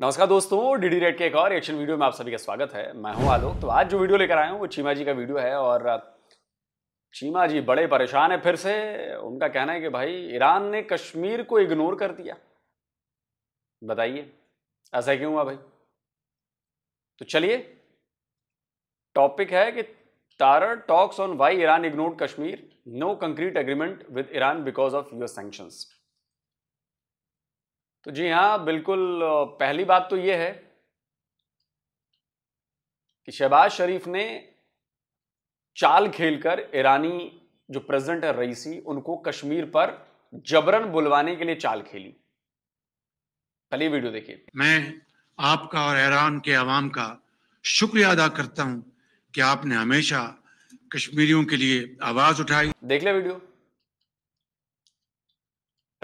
नमस्कार दोस्तों DD red के एक और एक्शन वीडियो में आप सभी का स्वागत है मैं हूं आलोक तो आज जो वीडियो लेकर आया हूं वो चीमा जी का वीडियो है और चीमा जी बड़े परेशान है फिर से उनका कहना है कि भाई ईरान ने कश्मीर को इग्नोर कर दिया बताइए ऐसा क्यों हुआ भाई तो चलिए टॉपिक है कि तारर talks on why Iran ignored Kashmir no concrete agreement with Iran because of your sanctions तो जी हाँ बिल्कुल पहली बात तो ये है कि शहबाज शरीफ ने चाल खेलकर ईरानी जो प्रेजिडेंट है रईसी उनको कश्मीर पर जबरन बुलवाने के लिए चाल खेली पहले वीडियो देखिए मैं आपका और ईरान के आवाम का शुक्रिया अदा करता हूं कि आपने हमेशा कश्मीरियों के लिए आवाज उठाई देख ले वीडियो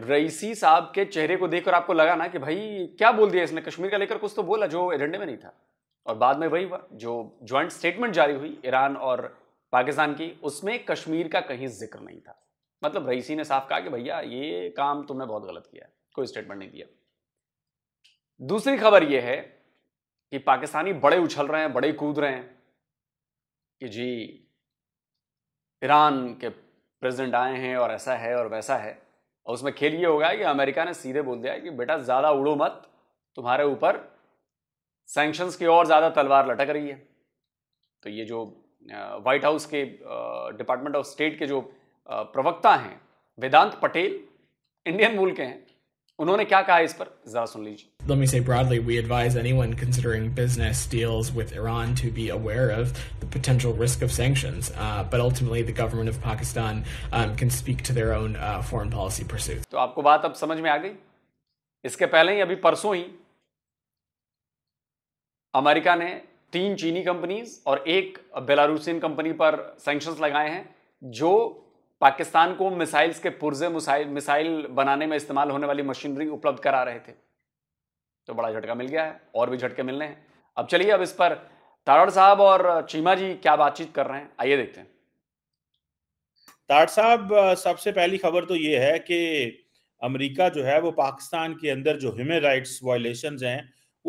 रईसी साहब के चेहरे को देखकर आपको लगा ना कि भाई क्या बोल दिया इसने कश्मीर का लेकर कुछ तो बोला जो एजेंडे में नहीं था और बाद में वही हुआ जो ज्वाइंट स्टेटमेंट जारी हुई ईरान और पाकिस्तान की उसमें कश्मीर का कहीं जिक्र नहीं था मतलब रईसी ने साफ कहा कि भैया ये काम तुमने बहुत गलत किया कोई स्टेटमेंट नहीं दिया दूसरी खबर यह है कि पाकिस्तानी बड़े उछल रहे हैं बड़े कूद रहे हैं कि जी ईरान के प्रेसिडेंट आए हैं और ऐसा है और वैसा है और उसमें खेल ये होगा कि अमेरिका ने सीधे बोल दिया कि बेटा ज़्यादा उड़ो मत तुम्हारे ऊपर सैंक्शंस की और ज़्यादा तलवार लटक रही है तो ये जो वाइट हाउस के डिपार्टमेंट ऑफ स्टेट के जो प्रवक्ता हैं वेदांत पटेल इंडियन मूल के हैं उन्होंने क्या कहा इस पर ज़रा सुन लीजिए let me say broadly, we advise anyone considering business deals with Iran to be aware of the potential risk of sanctions. Uh, but ultimately, the government of Pakistan um, can speak to their own uh, foreign policy pursuits. तो आपको बात अब समझ में आ गई इसके पहले ही अभी परसों ही अमेरिका ने तीन चीनी कंपनीज और एक बेलारूसियन कंपनी पर सैंक्शंस लगाए हैं जो पाकिस्तान को मिसाइल्स के पुर्जे मिसाइल बनाने में इस्तेमाल होने वाली मशीनरी उपलब्ध करा रहे थे तो बड़ा झटका मिल गया है और भी झटके मिलने हैं अब चलिए अब इस पर ताड साहब और चीमा जी क्या बातचीत कर रहे हैं आइए देखते हैं तारड़ साहब सबसे पहली खबर तो ये है कि अमेरिका जो है वो पाकिस्तान के अंदर जो ह्यूमन राइट्स वायलेशन हैं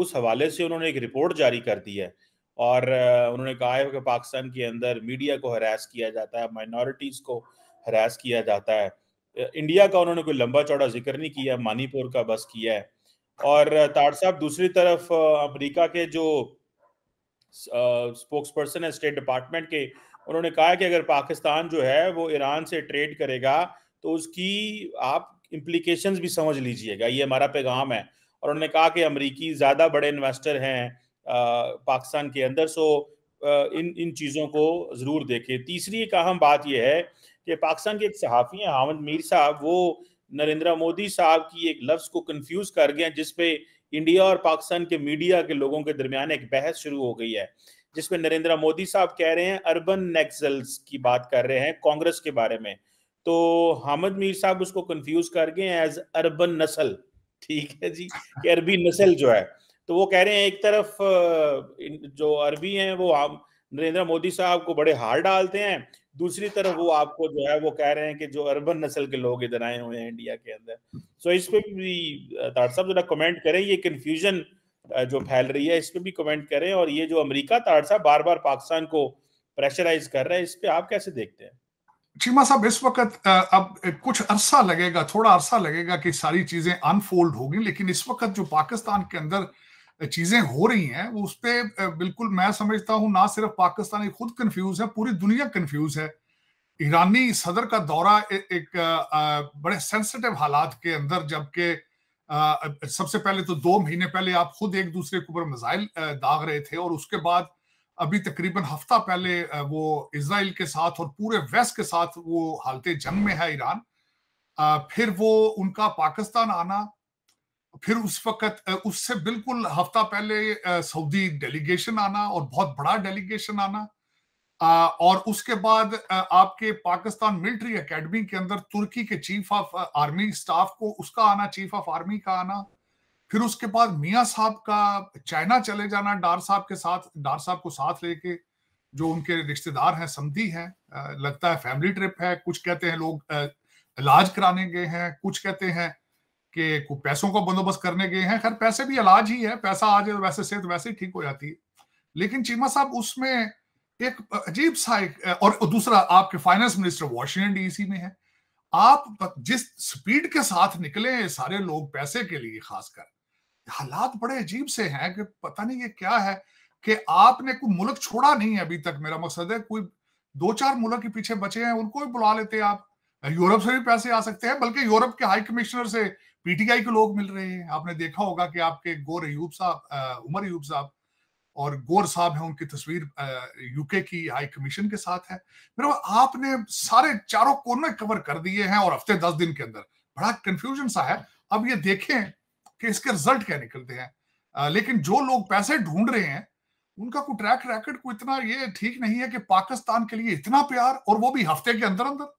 उस हवाले से उन्होंने एक रिपोर्ट जारी कर दी है और उन्होंने कहा है कि पाकिस्तान के अंदर मीडिया को हरास किया जाता है माइनॉरिटीज़ को हरास किया जाता है इंडिया का उन्होंने कोई लंबा चौड़ा जिक्र नहीं किया मानीपुर का बस किया है और ताड़ साहब दूसरी तरफ अमेरिका के जो स्पोक्स पर्सन है स्टेट डिपार्टमेंट के उन्होंने कहा कि अगर पाकिस्तान जो है वो ईरान से ट्रेड करेगा तो उसकी आप इम्प्लीकेशन भी समझ लीजिएगा ये हमारा पैगाम है और उन्होंने कहा कि अमरीकी ज़्यादा बड़े इन्वेस्टर हैं पाकिस्तान के अंदर सो इन इन चीज़ों को ज़रूर देखें तीसरी एक अहम बात यह है कि पाकिस्तान के एक सहाफ़ी हैं हामिद मीर साहब वो नरेंद्र मोदी साहब की एक लफ्ज को कंफ्यूज कर गए जिसपे इंडिया और पाकिस्तान के मीडिया के लोगों के दरमियान एक बहस शुरू हो गई है जिसमें नरेंद्र मोदी साहब कह रहे हैं अर्बन नेक्सल्स की बात कर रहे हैं कांग्रेस के बारे में तो हामिद मीर साहब उसको कंफ्यूज कर गए एज अर्बन नस्ल ठीक है जी कि अरबी नस्ल जो है तो वो कह रहे हैं एक तरफ जो अरबी हैं वो हम नरेंद्र मोदी साहब को बड़े हार डालते हैं दूसरी तरफ वो आपको जो है वो कह रहे हैं कि जो अर्बन नस्ल के लोग इधर आए हुए हैं इंडिया के अंदर सो so, इस पे भी ताड़ साहब जरा कमेंट करें ये कन्फ्यूजन जो फैल रही है इस पे भी कमेंट करें और ये जो अमेरिका ताड़ साहब बार बार पाकिस्तान को प्रेशराइज कर रहा है इस पे आप कैसे देखते हैं चीमा साहब इस वक्त अब कुछ अरसा लगेगा थोड़ा अरसा लगेगा कि सारी चीजें अनफोल्ड होगी लेकिन इस वक्त जो पाकिस्तान के अंदर चीजें हो रही हैं वो उस पर बिल्कुल मैं समझता हूं ना सिर्फ पाकिस्तानी खुद कंफ्यूज है पूरी दुनिया कंफ्यूज है ईरानी सदर का दौरा ए, एक आ, बड़े सेंसिटिव हालात के अंदर जबकि सबसे पहले तो दो महीने पहले आप खुद एक दूसरे के ऊपर मिजाइल दाग रहे थे और उसके बाद अभी तकरीबन हफ्ता पहले वो इसराइल के साथ और पूरे वेस्ट के साथ वो हालत जंग में है ईरान फिर वो उनका पाकिस्तान आना फिर उस वक्त उससे बिल्कुल हफ्ता पहले सऊदी डेलीगेशन आना और बहुत बड़ा डेलीगेशन आना और उसके बाद आपके पाकिस्तान मिलिट्री एकेडमी के अंदर तुर्की के चीफ ऑफ आर्मी स्टाफ को उसका आना चीफ ऑफ आर्मी का आना फिर उसके बाद मियाँ साहब का चाइना चले जाना डार साहब के साथ डार साहब को साथ लेके जो उनके रिश्तेदार हैं समी हैं लगता है फैमिली ट्रिप है कुछ कहते हैं लोग इलाज कराने गए हैं कुछ कहते हैं कि पैसों को बंदोबस्त करने गए हैं खैर पैसे भी इलाज ही है पैसा आ जाए तो वैसे सेहत वैसे ही ठीक हो जाती है लेकिन चीमा साहब उसमें एक अजीब सा एक और दूसरा आपके फाइनेंस मिनिस्टर वॉशिंगटन डीसी में है आप जिस स्पीड के साथ निकले सारे लोग पैसे के लिए खासकर हालात बड़े अजीब से हैं कि पता नहीं ये क्या है कि आपने कोई मुल्क छोड़ा नहीं है अभी तक मेरा मकसद है कोई दो चार मुल्क के पीछे बचे हैं उनको भी बुला लेते हैं आप यूरोप से भी पैसे आ सकते हैं बल्कि यूरोप के हाई कमिश्नर से पीटीआई के लोग मिल रहे हैं आपने देखा होगा कि आपके गोर यूब साहब उमर यूब साहब और गोर साहब हैं उनकी तस्वीर यूके की हाई कमीशन के साथ है मेरे आपने सारे चारों कोने कवर कर दिए हैं और हफ्ते दस दिन के अंदर बड़ा कंफ्यूजन सा है अब ये देखें कि इसके रिजल्ट क्या निकलते हैं आ, लेकिन जो लोग पैसे ढूंढ रहे हैं उनका कोई ट्रैक रैकेट को इतना ये ठीक नहीं है कि पाकिस्तान के लिए इतना प्यार और वो भी हफ्ते के अंदर अंदर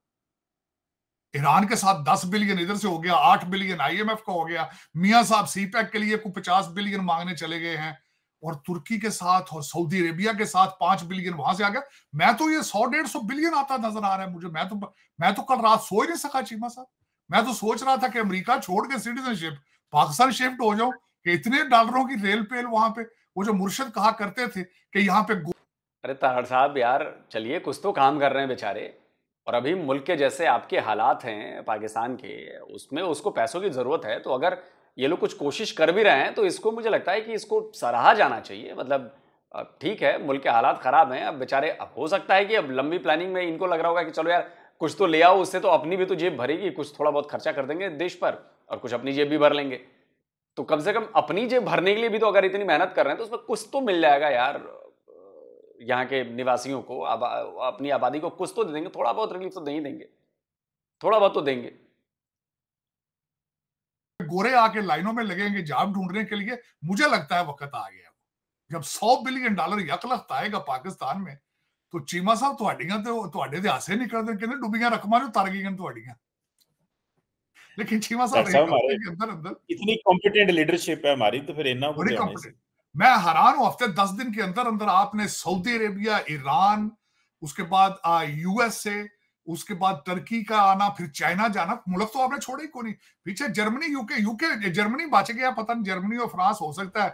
ईरान के साथ 10 बिलियन इधर से हो गया 8 बिलियन आईएमएफ का हो गया मियाँ साहब सी पैक के लिए कुछ 50 बिलियन मांगने चले गए हैं और तुर्की के साथ और सऊदी अरेबिया के साथ पांच बिलियन वहां से आ गया मैं तो ये सौ डेढ़ सौ बिलियन आता नजर आ रहा है मुझे मैं तो मैं तो कल रात सो ही नहीं सका चीमा साहब मैं तो सोच रहा था कि अमरीका छोड़ के सिटीजनशिप पाकिस्तान शिफ्ट हो जाओ कि इतने डॉलरों की रेल पेल वहां पे वो जो मुर्शद कहा करते थे कि यहाँ पे अरे ताहड़ साहब यार चलिए कुछ तो काम कर रहे हैं बेचारे और अभी मुल्क के जैसे आपके हालात हैं पाकिस्तान के उसमें उसको पैसों की ज़रूरत है तो अगर ये लोग कुछ कोशिश कर भी रहे हैं तो इसको मुझे लगता है कि इसको सराहा जाना चाहिए मतलब ठीक है मुल्क के हालात ख़राब हैं अब बेचारे अब हो सकता है कि अब लंबी प्लानिंग में इनको लग रहा होगा कि चलो यार कुछ तो ले आओ उससे तो अपनी भी तो जेब भरेगी कुछ थोड़ा बहुत खर्चा कर देंगे देश पर और कुछ अपनी जेब भी भर लेंगे तो कम से कम अपनी जेब भरने के लिए भी तो अगर इतनी मेहनत कर रहे हैं तो उसमें कुछ तो मिल जाएगा यार यहाँ के निवासियों को आबा, अपनी आबादी को कुछ तो दे देंगे थोड़ा बहुत रिलीफ तो दे ही देंगे थोड़ा बहुत तो देंगे गोरे आके लाइनों में लगेंगे जाम ढूंढने के लिए मुझे लगता है वक्त आ गया जब सौ बिलियन डॉलर यकलख आएगा पाकिस्तान में तो चीमा साहब थोड़िया तो थोड़े तो ਦੇ ਹਾਸੇ ਨਿਕਲਦੇ ਕਹਿੰਦੇ ਡੁੱਬੀਆਂ ਰਕਮਾਂ ਨੂੰ ਤਰ ਗਈਆਂ ਤੁਹਾਡੀਆਂ ਲੇਕਿਨ ਚੀਮਾ ਸਾਹਿਬ ਅੰਦਰ अंदर ਇਤਨੀ ਕੰਪੀਟੈਂਟ ਲੀਡਰਸ਼ਿਪ ਹੈ ਹਮਾਰੀ ਤਾਂ ਫਿਰ ਇੰਨਾ ਬੜੀ कॉम्पिटेंट मैं हैरान हूं हफ्ते दस दिन के अंदर अंदर आपने सऊदी अरेबिया ईरान उसके बाद यूएसए उसके बाद टर्की का आना फिर चाइना जाना मुल्क तो आपने छोड़े ही को नहीं पीछे जर्मनी यूके यूके जर्मनी बच गया पता नहीं जर्मनी और फ्रांस हो सकता है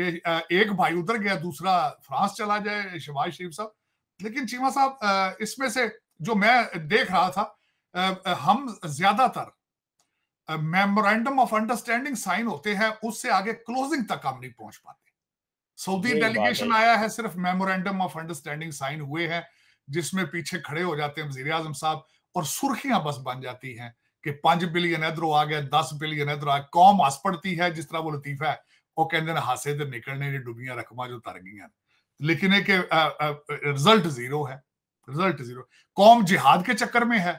कि एक भाई उधर गया दूसरा फ्रांस चला जाए शिवाज शरीफ साहब लेकिन चीमा साहब इसमें से जो मैं देख रहा था हम ज्यादातर मेमोरेंडम ऑफ अंडरस्टैंडिंग साइन होते हैं उससे आगे क्लोजिंग तक हम नहीं पहुंच पाते सऊदी डेलीगेशन आया है सिर्फ मेमोरेंडम ऑफ अंडरस्टैंडिंग साइन हुए हैं जिसमें पीछे खड़े हो जाते हैं वजीर आजम साहब और सुर्खियां बस बन जाती हैं कि पांच बिलियन इधरों आ गया दस बिलियन इधर आ कौम हस पड़ती है जिस तरह वो लतीफा है वो कहते हैं हासे ਦੇ निकलने ਨੇ ਡੁੱਬੀਆਂ ਰਕਮਾਂ जो तर गई लेकिन एक रिजल्ट जीरो है रिजल्ट जीरो कौम जिहाद के चक्कर में है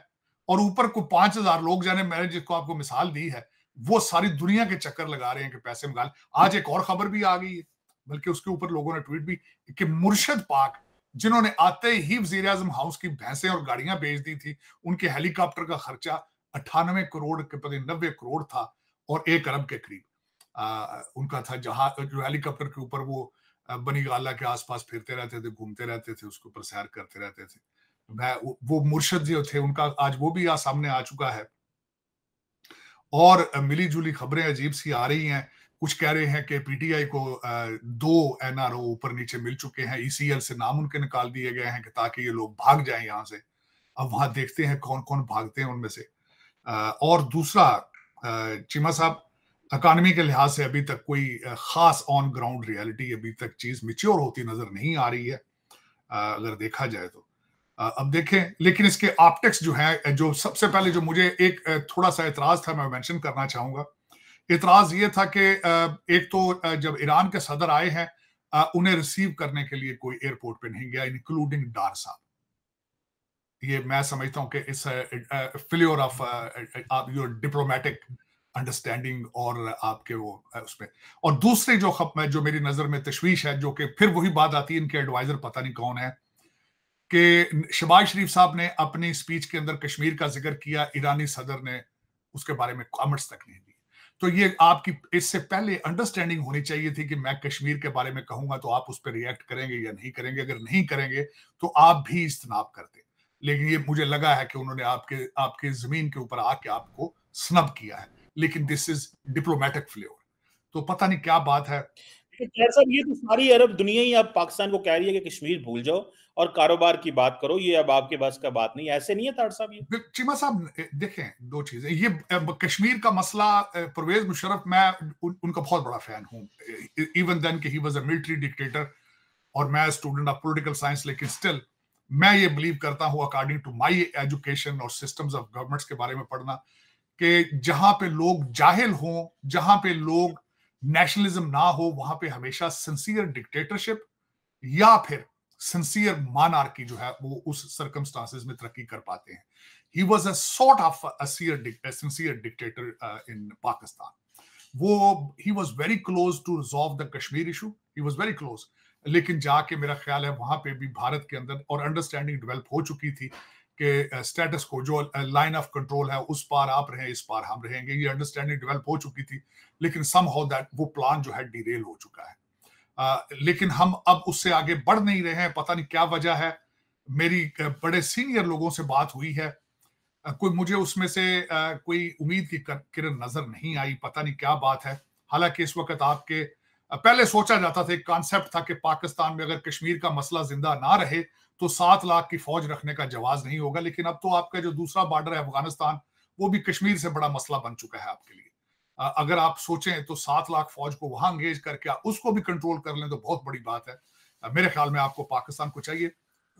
और ऊपर को पांच हजार लोग जाने मैंने जिसको आपको मिसाल दी है वो सारी दुनिया के चक्कर लगा रहे हैं कि पैसे में आज एक और खबर भी आ गई है बल्कि उसके ऊपर लोगों ने ट्वीट भी कि मुर्शद पाक जिन्होंने आते ही वजीर आजम हाउस की भैंसें और गाड़ियां बेच दी थी उनके हेलीकॉप्टर का खर्चा अट्ठानवे करोड़ के पता नब्बे करोड़ था और एक अरब के करीब उनका था जहाज जो हेलीकॉप्टर के ऊपर वो बनी गाला के आसपास फिरते रहते थे घूमते रहते थे उसके ऊपर सैर करते रहते थे मैं वो मुर्शद जो थे उनका आज वो भी आ, सामने आ चुका है और मिली जुली खबरें अजीब सी आ रही हैं कुछ कह रहे हैं कि पीटीआई को दो एनआरओ ऊपर नीचे मिल चुके हैं ईसीएल e से नाम उनके निकाल दिए गए हैं कि ताकि ये लोग भाग जाए यहाँ से अब वहां देखते हैं कौन कौन भागते हैं उनमें से और दूसरा चीमा साहब अकानमी के लिहाज से अभी तक कोई खास ऑन ग्राउंड रियलिटी अभी तक चीज मिच्योर होती नजर नहीं आ रही है अगर देखा जाए तो अब देखें लेकिन इसके ऑप्टिक्स जो है जो सबसे पहले जो मुझे एक थोड़ा सा एतराज था मैं मेंशन करना चाहूंगा इतराज ये था कि एक तो जब ईरान के सदर आए हैं उन्हें रिसीव करने के लिए कोई एयरपोर्ट पे नहीं गया इंक्लूडिंग डार साहब ये मैं समझता हूँ कि इस फिल्योर ऑफ आप योर डिप्लोमेटिक अंडरस्टैंडिंग और आपके वो उसमें और दूसरी जो खप जो मेरी नजर में तशवीश है जो कि फिर वही बात आती है इनके एडवाइजर पता नहीं कौन है कि शबाज शरीफ साहब ने अपनी स्पीच के अंदर कश्मीर का जिक्र किया ईरानी सदर ने उसके बारे में कॉमेंट्स तक नहीं तो ये आपकी इससे पहले अंडरस्टैंडिंग होनी चाहिए थी कि मैं कश्मीर के बारे में कहूंगा तो आप उस पर रिएक्ट करेंगे या नहीं करेंगे अगर नहीं करेंगे तो आप भी इज्तनाब करते लेकिन ये मुझे लगा है कि उन्होंने आपके आपके जमीन के ऊपर आके आपको स्नब किया है लेकिन दिस इज डिप्लोमेटिक फ्लेवर तो पता नहीं क्या बात है ये तो सारी अरब दुनिया ही अब पाकिस्तान को कह रही है कि कश्मीर भूल जाओ और कारोबार की बात करो ये अब आपके बस का बात नहीं ऐसे नहीं है ताड़ साहब ये चीमा साहब देखें दो चीजें ये कश्मीर का मसला परवेज मुशरफ मैं उन, उनका बहुत बड़ा फैन हूँ इवन देन कि he was a military dictator और मैं स्टूडेंट ऑफ पोलिटिकल साइंस लेकिन स्टिल मैं ये बिलीव करता हूँ अकॉर्डिंग टू माई एजुकेशन और सिस्टम्स ऑफ गवर्नमेंट्स के बारे में पढ़ना कि जहां पे लोग जाहिल हों जहां पे लोग नेशनलिज्म ना हो वहां पे हमेशा सिंसियर डिक्टेटरशिप या फिर सिंसियर मानार्की जो है वो उस सर्कमस्टांसिस में तरक्की कर पाते हैं he was a sort of sincere dictator in Pakistan वो he was very close to resolve the Kashmir issue he was very close लेकिन जाके मेरा ख्याल है वहां पे भी भारत के अंदर और अंडरस्टैंडिंग डेवलप हो चुकी थी कि स्टेटस uh, को जो लाइन ऑफ कंट्रोल है उस पार आप रहे इस पार हम रहेंगे ये अंडरस्टैंडिंग डेवलप हो चुकी थी लेकिन सम हाउ दैट वो प्लान जो है डिरेल हो चुका है लेकिन हम अब उससे आगे बढ़ नहीं रहे हैं पता नहीं क्या वजह है मेरी बड़े सीनियर लोगों से बात हुई है कोई मुझे उसमें से कोई उम्मीद की किरण नजर नहीं आई पता नहीं क्या बात है हालांकि इस वक्त आपके पहले सोचा जाता था एक कॉन्सेप्ट था कि पाकिस्तान में अगर कश्मीर का मसला जिंदा ना रहे तो सात लाख की फौज रखने का जवाब नहीं होगा लेकिन अब तो आपका जो दूसरा बॉर्डर है अफगानिस्तान वो भी कश्मीर से बड़ा मसला बन चुका है आपके लिए अगर आप सोचें तो सात लाख फौज को वहां अंगेज करके उसको भी कंट्रोल कर लें तो बहुत बड़ी बात है मेरे ख्याल में आपको पाकिस्तान को चाहिए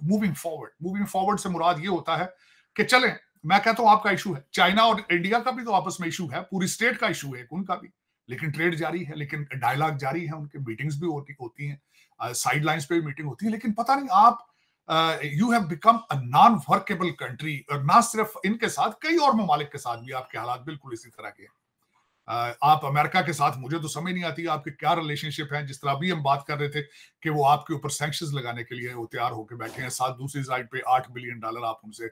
मूविंग फॉरवर्ड मूविंग फॉरवर्ड से मुराद ये होता है कि चलें मैं कहता हूं आपका इशू है चाइना और इंडिया का भी तो आपस में इशू है पूरी स्टेट का इशू है उनका भी लेकिन ट्रेड जारी है लेकिन डायलॉग जारी है उनके मीटिंग्स भी होती होती हैं साइड लाइन्स पे भी मीटिंग होती है लेकिन पता नहीं आप you have become a non workable country और ना सिर्फ इनके साथ कई और ममालिक के साथ भी आपके हालात बिल्कुल इसी तरह के हैं आप अमेरिका के साथ मुझे तो समझ नहीं आती आपके क्या रिलेशनशिप है जिस तरह अभी हम बात कर रहे थे कि वो आपके ऊपर सेंक्शन लगाने के लिए वो तैयार होकर बैठे हैं साथ दूसरी साइड पे आठ बिलियन डॉलर आप उनसे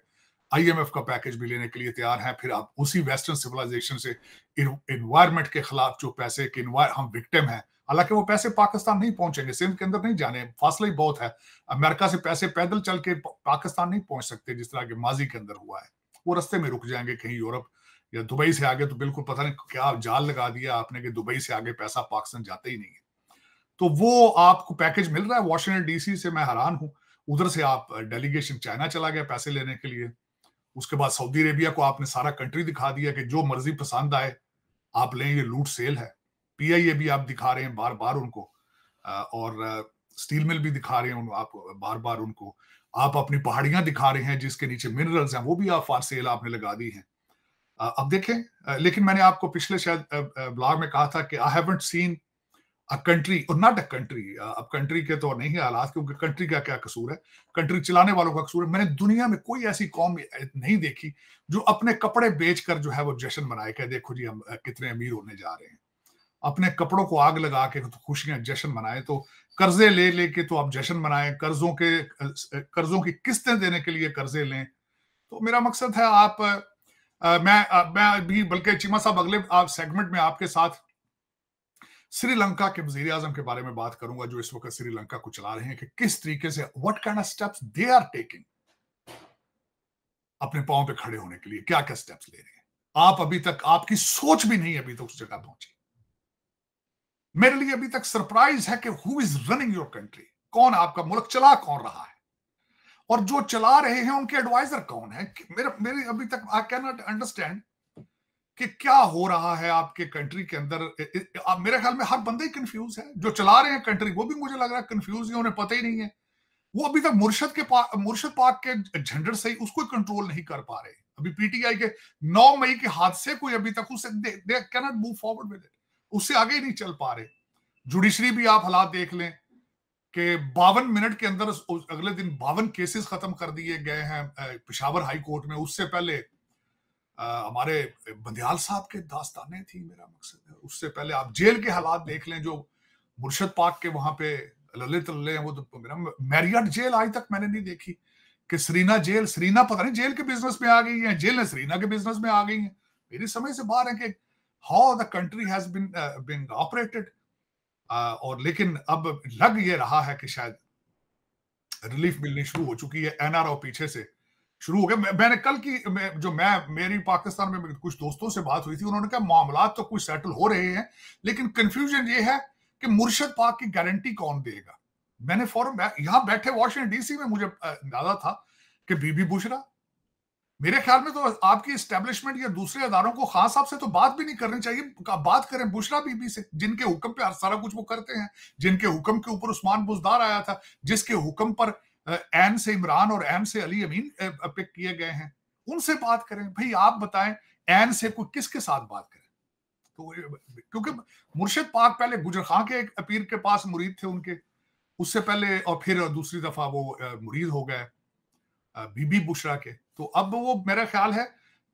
आईएमएफ का पैकेज भी लेने के लिए तैयार हैं फिर आप उसी वेस्टर्न सिविलाइजेशन से इन्वायरमेंट के खिलाफ जो पैसे के हम विक्टिम हैं हालांकि वो पैसे पाकिस्तान नहीं पहुंचेंगे सिंध के अंदर नहीं जाने फासला ही बहुत है अमेरिका से पैसे पैदल चल के पाकिस्तान नहीं पहुंच सकते जिस तरह के माजी के अंदर हुआ है वो रस्ते में रुक जाएंगे कहीं यूरोप या दुबई से आगे तो बिल्कुल पता नहीं क्या जाल लगा दिया आपने कि दुबई से आगे पैसा पाकिस्तान जाता ही नहीं है तो वो आपको पैकेज मिल रहा है वॉशिंगटन डीसी से मैं हैरान हूं उधर से आप डेलीगेशन चाइना चला गया पैसे लेने के लिए उसके बाद सऊदी अरेबिया को आपने सारा कंट्री दिखा दिया कि जो मर्जी पसंद आए आप लें ये लूट सेल है पीआईए भी आप दिखा रहे हैं बार बार उनको और स्टील मिल भी दिखा रहे हैं आप बार बार उनको आप अपनी पहाड़ियां दिखा रहे हैं जिसके नीचे मिनरल्स हैं वो भी आप फार सेल आपने लगा दी हैं अब देखें लेकिन मैंने आपको पिछले शायद ब्लॉग में कहा था कि I haven't seen a country और नॉट अ कंट्री अब कंट्री के तो नहीं है हालात क्योंकि कंट्री का क्या कसूर है कंट्री चलाने वालों का कसूर है मैंने दुनिया में कोई ऐसी कौम नहीं देखी जो अपने कपड़े बेच कर जो है वो जश्न मनाए कह देखो जी हम कितने अमीर होने जा रहे हैं अपने कपड़ों को आग लगा के तो खुशियां जश्न मनाए तो कर्जे ले लेके तो आप जश्न मनाएं कर्जों के कर्जों की किस्तें देने के लिए कर्जे लें तो मेरा मकसद है आप मैं आ, मैं भी बल्कि चीमा साहब अगले आप सेगमेंट में आपके साथ श्रीलंका के वजीर आजम के बारे में बात करूंगा जो इस वक्त श्रीलंका को चला रहे हैं कि किस तरीके से what kind of steps they are taking अपने पांव पे खड़े होने के लिए क्या क्या स्टेप्स ले रहे हैं आप अभी तक आपकी सोच भी नहीं अभी तक उस जगह पहुंची मेरे लिए अभी तक सरप्राइज है कि who is running your country कौन आपका मुल्क चला कौन रहा है और जो चला रहे हैं उनके एडवाइजर कौन है मेरे मेरे अभी तक आई कैन नॉट अंडरस्टैंड कि क्या हो रहा है आपके कंट्री के अंदर मेरे ख्याल में हर बंदे ही कंफ्यूज है जो चला रहे हैं कंट्री वो भी मुझे लग रहा है कंफ्यूज है उन्हें पता ही नहीं है वो अभी तक मुर्शद के पा, मुर्शद पाक के झंडर से ही उसको कंट्रोल नहीं कर पा रहे अभी पीटीआई के 9 मई के हादसे को अभी तक उसे दे दे, मूव फॉरवर्ड विद उससे आगे ही नहीं चल पा रहे जुडिशरी भी आप हालात देख लें कि बावन मिनट के अंदर अगले दिन बावन केसेस खत्म कर दिए गए हैं पिशावर हाई कोर्ट में उससे पहले हमारे बंदयाल साहब के दास्ताने थी मेरा मकसद है उससे पहले आप जेल के हालात देख लें जो मुर्शद पाक के वहां पे ललित लल्ले हैं वो तो मेरा मैरियट जेल आज तक मैंने नहीं देखी कि सरीना जेल सरीना पता नहीं जेल के बिजनेस में आ गई है जेल ने सरीना के बिजनेस में आ गई है मेरी समझ से बाहर है कि how the country has been been operated और लेकिन अब लग ये रहा है कि शायद रिलीफ मिलनी शुरू हो चुकी है एनआरओ पीछे से शुरू हो गया मैं, मैंने कल की मैं, जो मैं मेरी पाकिस्तान में कुछ दोस्तों से बात हुई थी उन्होंने कहा मामला तो कुछ सेटल हो रहे हैं लेकिन कंफ्यूजन ये है कि मुर्शद पाक की गारंटी कौन देगा मैंने फॉरन यहां बैठे वॉशिंगटन डीसी में मुझे अंदाजा था कि बीबी बुशरा मेरे ख्याल में तो आपकी स्टेब्लिशमेंट या दूसरे अदारों को खास साहब से तो बात भी नहीं करनी चाहिए बात करें बुशरा बीबी से जिनके हुक्म पे सारा कुछ वो करते हैं जिनके हुक्म के ऊपर उस्मान बुजदार आया था जिसके हुक्म पर एन से इमरान और एम से अली अमीन पिक किए गए हैं उनसे बात करें भाई आप बताएं एन से कोई किसके साथ बात करें तो क्योंकि मुर्शिद पाक पहले गुजर खां के एक अपीर के पास मुरीद थे उनके उससे पहले और फिर दूसरी दफा वो मुरीद हो गए बीबी बुशरा के तो अब वो मेरा ख्याल है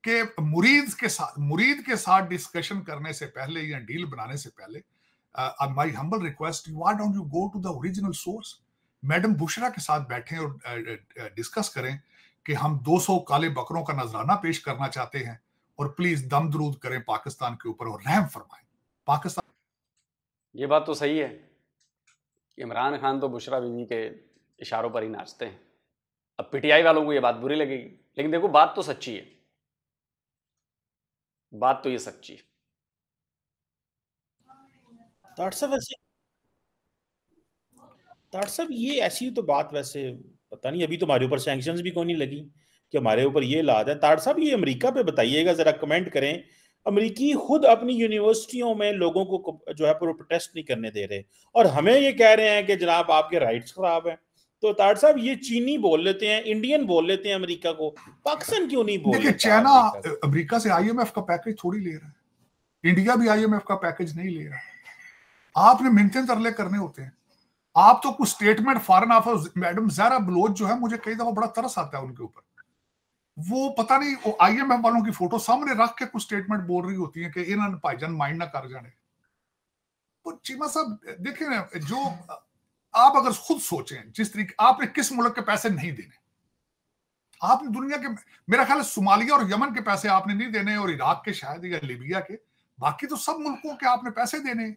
कि मुरीद के साथ मुरीद के साथ डिस्कशन करने से पहले या डील बनाने से पहले my humble request why don't you go to the original source madam Bushra के साथ बैठें और डिस्कस करें कि हम 200 काले बकरों का नजराना पेश करना चाहते हैं और प्लीज दम दरूद करें पाकिस्तान के ऊपर और रहम फरमाएं पाकिस्तान ये बात तो सही है इमरान खान तो बुशरा बीवी के इशारों पर ही नाचते हैं अब पीटीआई वालों को यह बात बुरी लगेगी लेकिन देखो बात तो सच्ची है बात तो ये सच्ची है तार साहब ये ऐसी तो बात वैसे पता नहीं अभी तो हमारे ऊपर सेंक्शन भी कौन नहीं लगी कि हमारे ऊपर ये लाद है ताट साहब ये अमेरिका पे बताइएगा जरा कमेंट करें अमरीकी खुद अपनी यूनिवर्सिटियों में लोगों को जो है प्रोटेस्ट नहीं करने दे रहे और हमें ये कह रहे हैं कि जनाब आपके राइट्स खराब हैं तो तार साहब ये चीनी बोल लेते हैं इंडियन बोल लेते हैं अमेरिका को पाकिस्तान क्यों नहीं बोल देखिए चाइना अमेरिका से आईएमएफ का पैकेज थोड़ी ले रहा है इंडिया भी आईएमएफ का पैकेज नहीं ले रहा है आपने मेंटेन तरले करने होते हैं आप तो कुछ statement foreign office madam Zara Baloch जो है मुझे कई दफा बड़ा तरस आता है उनके ऊपर वो पता नहीं वो आईएमएफ वालों की फोटो सामने रख के कुछ स्टेटमेंट बोल रही होती है कि इन्होंने भाईजान माइंड ना कर जाने तो चीमा साहब देखिए ना जो आप अगर खुद सोचें जिस तरीके आपने किस मुल्क के पैसे नहीं देने आपने दुनिया के मेरा ख्याल है सोमालिया और यमन के पैसे आपने नहीं देने और इराक के शायद या लीबिया के बाकी तो सब मुल्कों के आपने पैसे देने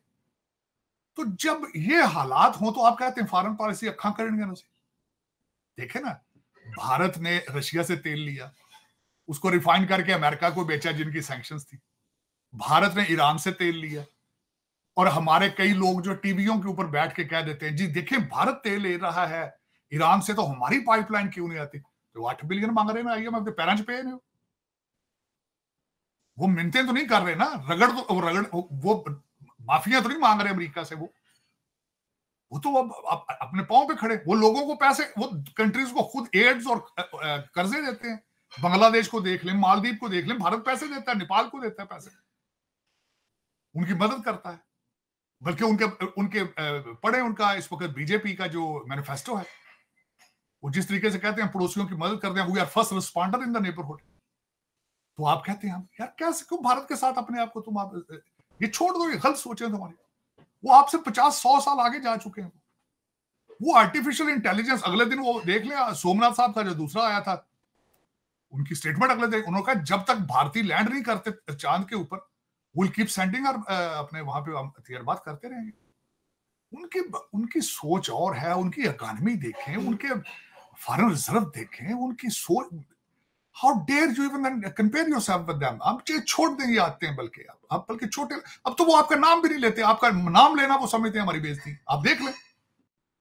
तो जब ये हालात हो तो आप कहते हैं फॉरन पॉलिसी अखा करेंगे ना देखे ना भारत ने रशिया से तेल लिया उसको रिफाइन करके अमेरिका को बेचा जिनकी सैंक्शन थी भारत ने ईरान से तेल लिया और हमारे कई लोग जो टीवियों के ऊपर बैठ के कह देते हैं जी देखें भारत तेल ले रहा है ईरान से तो हमारी पाइपलाइन क्यों नहीं आती तो आठ बिलियन मांग रहे हैं आइए मैं अपने पे नहीं वो मिनते तो नहीं कर रहे ना रगड़ तो रगड़ वो माफिया तो नहीं मांग रहे अमरीका से वो वो तो अब अपने पाओ पे खड़े वो लोगों को पैसे वो कंट्रीज को खुद एड्स और कर्जे देते हैं बांग्लादेश को देख लें मालदीव को देख लें भारत पैसे देता है नेपाल को देता है पैसे उनकी मदद करता है बल्कि उनके उनके पढ़े उनका इस वक्त बीजेपी का जो मैनिफेस्टो है वो जिस तरीके से कहते हैं पड़ोसियों की मदद करते हैं we are first responder in the neighbourhood तो आप कहते हैं हम यार कैसे क्यों भारत के साथ अपने आप को तुम आप ये छोड़ दो ये गलत सोचे तुम्हारी वो आपसे पचास सौ साल आगे जा चुके हैं वो आर्टिफिशियल इंटेलिजेंस अगले दिन वो देख लिया सोमनाथ साहब का जो दूसरा आया था उनकी स्टेटमेंट अगले दिन उन्होंने कहा जब तक भारतीय लैंड नहीं करते चांद के ऊपर विल कीप सेंडिंग और अपने वहां पे हम बात करते रहेंगे उनके उनकी सोच और है उनकी इकोनॉमी देखें उनके फॉरेन रिजर्व देखें उनकी सोच how dare you even compare yourself with them आप चाहे छोड़ देंगे आते हैं बल्कि आप, आप बल्कि छोटे अब तो वो आपका नाम भी नहीं लेते आपका नाम लेना वो समझते हैं हमारी बेइज्जती आप देख लें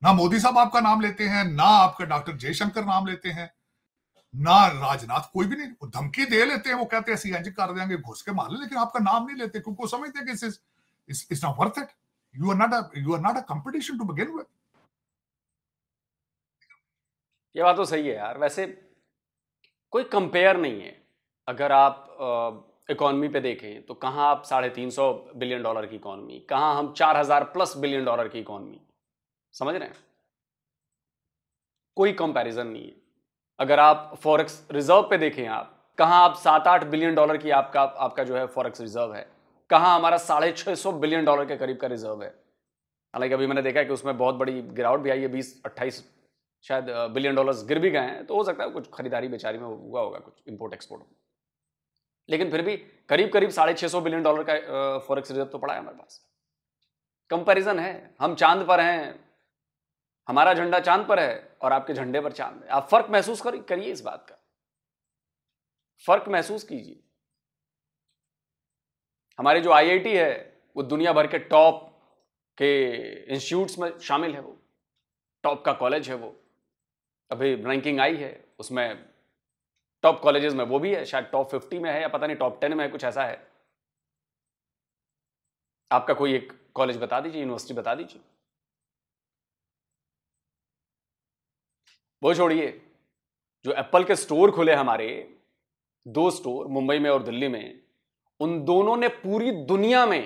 ना मोदी साहब आपका नाम लेते हैं ना आपका डॉक्टर जयशंकर नाम लेते हैं ना राजनाथ कोई भी नहीं वो धमकी दे लेते हैं वो कहते हैं सीएनजी कर देंगे घुस के मार लेकिन आपका नाम नहीं लेते क्योंकि वो समझते हैं कि इस it's not worth it you are not you are not a competition to begin with ये बात तो सही है यार वैसे कोई कंपेयर नहीं है अगर आप इकोनॉमी पे देखें तो कहाँ आप साढ़े तीन सौ बिलियन डॉलर की इकोनॉमी कहाँ हम चार हजार प्लस बिलियन डॉलर की इकोनॉमी समझ रहे हैं कोई कंपैरिजन नहीं है अगर आप फॉरेक्स रिजर्व पे देखें आप कहाँ आप सात आठ बिलियन डॉलर की आपका आपका जो है फॉरेक्स रिजर्व है कहाँ हमारा साढ़े छः सौ बिलियन डॉलर के करीब का रिजर्व है हालांकि अभी मैंने देखा है कि उसमें बहुत बड़ी गिरावट भी आई है बीस अट्ठाईस शायद बिलियन डॉलर्स गिर भी गए हैं तो हो सकता है कुछ खरीदारी बेचारी में हुआ होगा कुछ इम्पोर्ट एक्सपोर्ट लेकिन फिर भी करीब करीब साढ़े छः सौ बिलियन डॉलर का फॉरेक्स रिजर्व तो पड़ा है हमारे पास कंपैरिजन है हम चांद पर हैं हमारा झंडा चांद पर है और आपके झंडे पर चांद है आप फर्क महसूस करिए इस बात का फर्क महसूस कीजिए हमारी जो आईआईटी है वो दुनिया भर के टॉप के इंस्टीट्यूट्स में शामिल है वो टॉप का कॉलेज है वो अभी रैंकिंग आई है उसमें टॉप कॉलेजेस में वो भी है शायद टॉप फिफ्टी में है या पता नहीं टॉप टेन में है कुछ ऐसा है आपका कोई एक कॉलेज बता दीजिए यूनिवर्सिटी बता दीजिए वो छोड़िए जो एप्पल के स्टोर खुले हमारे दो स्टोर मुंबई में और दिल्ली में उन दोनों ने पूरी दुनिया में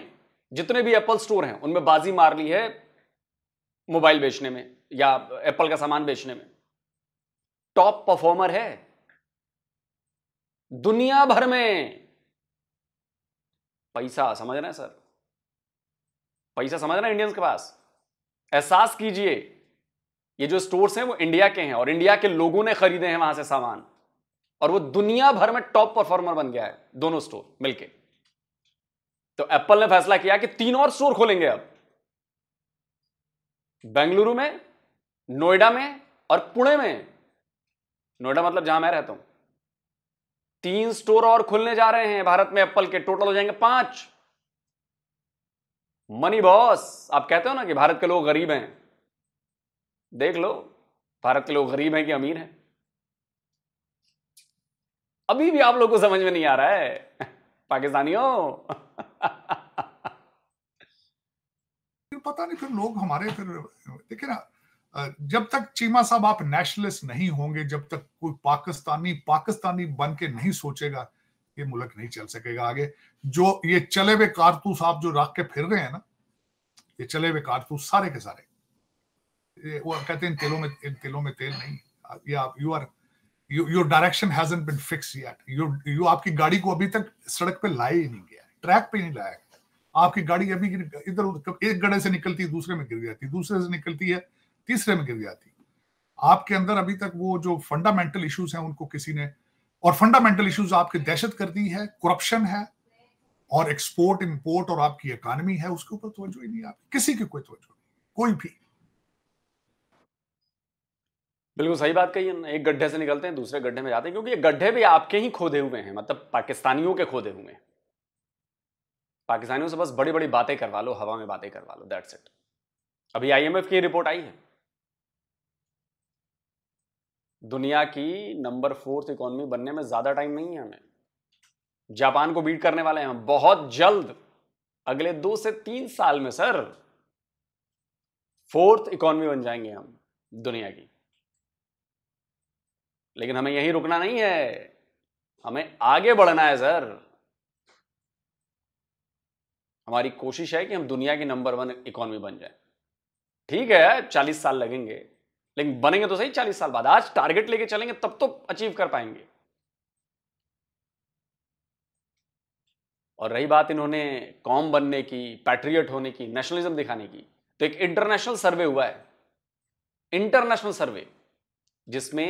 जितने भी एप्पल स्टोर हैं उनमें बाजी मार ली है मोबाइल बेचने में या एप्पल का सामान बेचने में टॉप परफॉर्मर है दुनिया भर में पैसा समझ रहे हैं सर पैसा समझ रहे हैं इंडियंस के पास एहसास कीजिए ये जो स्टोर्स हैं वो इंडिया के हैं और इंडिया के लोगों ने खरीदे हैं वहां से सामान और वो दुनिया भर में टॉप परफॉर्मर बन गया है दोनों स्टोर मिलके तो एप्पल ने फैसला किया कि तीन और स्टोर खोलेंगे अब बेंगलुरु में नोएडा में और पुणे में नोएडा मतलब जहां मैं रहता हूं तीन स्टोर और खुलने जा रहे हैं भारत में एप्पल के टोटल हो जाएंगे पांच मनी बॉस आप कहते हो ना कि भारत के लोग गरीब हैं देख लो भारत के लोग गरीब हैं कि अमीर हैं अभी भी आप लोग को समझ में नहीं आ रहा है पाकिस्तानियों पता नहीं फिर लोग हमारे फिर देखिए ना जब तक चीमा साहब आप नेशनलिस्ट नहीं होंगे जब तक कोई पाकिस्तानी पाकिस्तानी बन के नहीं सोचेगा ये मुल्क नहीं चल सकेगा आगे जो ये चले हुए कारतूस आप जो रख के फिर रहे हैं ना ये चले हुए कारतूस सारे के सारे वो कहते हैं में इन telome में तेल नहीं या you are your direction hasn't been fix yet You you आपकी गाड़ी को अभी तक सड़क पे लाया ही नहीं गया ट्रैक पे नहीं लाया आपकी गाड़ी अभी इधर एक गड्ढे से निकलती है दूसरे में गिर जाती है दूसरे से निकलती है तीसरे में गिर जाती है आपके अंदर अभी तक वो जो फंडामेंटल इश्यूज हैं उनको किसी ने और फंडामेंटल इश्यूज आपके दहशत गर्दी है करप्शन है और एक्सपोर्ट इंपोर्ट और आपकी इकानमी है उसके ऊपर तोजो ही नहीं आप किसी की कोई तोजो नहीं कोई भी बिल्कुल सही बात कही है एक गड्ढे से निकलते हैं दूसरे गड्ढे में जाते हैं क्योंकि ये गड्ढे भी आपके ही खोदे हुए हैं मतलब पाकिस्तानियों के खोदे हुए हैं पाकिस्तानियों से बस बड़ी बड़ी बातें करवा लो हवा में बातें करवा लो दैट्स इट अभी आईएमएफ की रिपोर्ट आई है दुनिया की नंबर फोर्थ इकोनॉमी बनने में ज्यादा टाइम नहीं है हमें जापान को बीट करने वाले हैं बहुत जल्द अगले दो से तीन साल में सर फोर्थ इकोनॉमी बन जाएंगे हम दुनिया की लेकिन हमें यहीं रुकना नहीं है हमें आगे बढ़ना है सर हमारी कोशिश है कि हम दुनिया की नंबर वन इकोनॉमी बन जाए ठीक है चालीस साल लगेंगे लेकिन बनेंगे तो सही चालीस साल बाद आज टारगेट लेके चलेंगे तब तो अचीव कर पाएंगे और रही बात इन्होंने कॉम बनने की पैट्रियट होने की नेशनलिज्म दिखाने की तो एक इंटरनेशनल सर्वे हुआ है इंटरनेशनल सर्वे जिसमें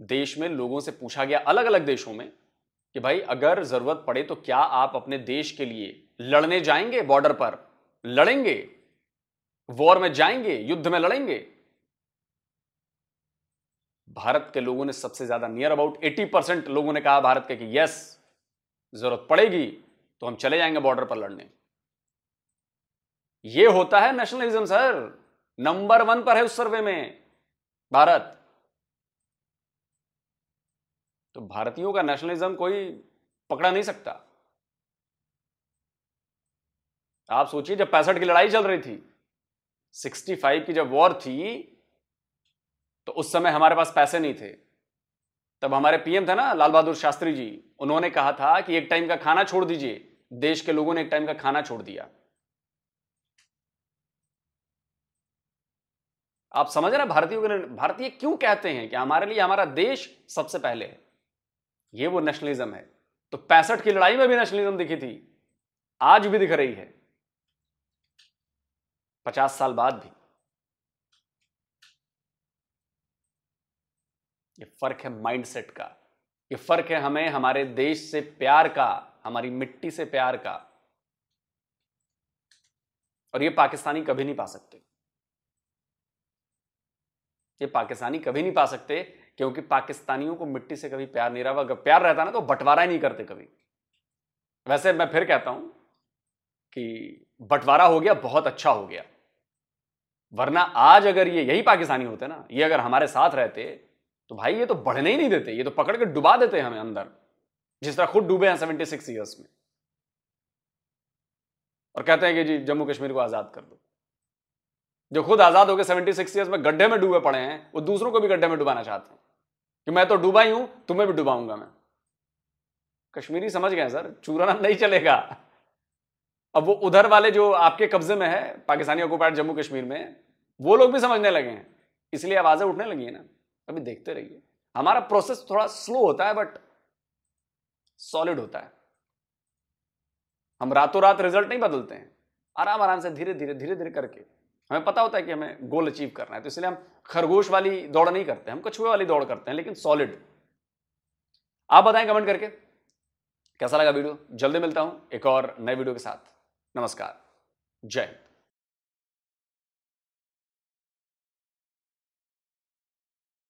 देश में लोगों से पूछा गया अलग अलग देशों में कि भाई अगर जरूरत पड़े तो क्या आप अपने देश के लिए लड़ने जाएंगे बॉर्डर पर लड़ेंगे वॉर में जाएंगे युद्ध में लड़ेंगे भारत के लोगों ने सबसे ज्यादा नियर अबाउट 80 परसेंट लोगों ने कहा भारत के कि यस जरूरत पड़ेगी तो हम चले जाएंगे बॉर्डर पर लड़ने ये होता है नेशनलिज्म सर नंबर वन पर है उस सर्वे में भारत तो भारतीयों का नेशनलिज्म कोई पकड़ा नहीं सकता आप सोचिए जब पैंसठ की लड़ाई चल रही थी 65 की जब वॉर थी तो उस समय हमारे पास पैसे नहीं थे तब हमारे पीएम थे ना लाल बहादुर शास्त्री जी उन्होंने कहा था कि एक टाइम का खाना छोड़ दीजिए देश के लोगों ने एक टाइम का खाना छोड़ दिया आप समझ रहे हैं भारतीयों के भारतीय क्यों कहते हैं कि हमारे लिए हमारा देश सबसे पहले है ये वो नेशनलिज्म है तो पैंसठ की लड़ाई में भी नेशनलिज्म दिखी थी आज भी दिख रही है पचास साल बाद भी ये फर्क है माइंडसेट का ये फर्क है हमें हमारे देश से प्यार का हमारी मिट्टी से प्यार का और ये पाकिस्तानी कभी नहीं पा सकते ये पाकिस्तानी कभी नहीं पा सकते क्योंकि पाकिस्तानियों को मिट्टी से कभी प्यार नहीं रहा अगर प्यार रहता ना तो बंटवारा ही नहीं करते कभी वैसे मैं फिर कहता हूं कि बंटवारा हो गया बहुत अच्छा हो गया वरना आज अगर ये यही पाकिस्तानी होते ना ये अगर हमारे साथ रहते तो भाई ये तो बढ़ने ही नहीं देते ये तो पकड़ के डुबा देते हमें अंदर जिस तरह खुद डूबे हैं सेवेंटी सिक्स ईयर्स में और कहते हैं कि जी जम्मू कश्मीर को आज़ाद कर दो जो खुद आज़ाद हो गए सेवेंटी सिक्स ईयर्स में गड्ढे में डूबे पड़े हैं वो दूसरों को भी गड्ढे में डुबाना चाहते हैं कि मैं तो डूबा ही हूं तुम्हें भी डुबाऊंगा मैं कश्मीरी समझ गए सर चूराना नहीं चलेगा अब वो उधर वाले जो आपके कब्जे में है पाकिस्तानी ऑक्यूपाइड जम्मू कश्मीर में वो लोग भी समझने लगे हैं इसलिए आवाज़ें उठने लगी हैं ना अभी देखते रहिए हमारा प्रोसेस थोड़ा स्लो होता है बट सॉलिड होता है हम रातों रात रिजल्ट नहीं बदलते हैं आराम आराम से धीरे धीरे धीरे धीरे करके हमें पता होता है कि हमें गोल अचीव करना है तो इसलिए हम खरगोश वाली दौड़ नहीं करते हम कछुए वाली दौड़ करते हैं लेकिन सॉलिड आप बताएं कमेंट करके कैसा लगा वीडियो जल्दी मिलता हूं एक और नए वीडियो के साथ नमस्कार जय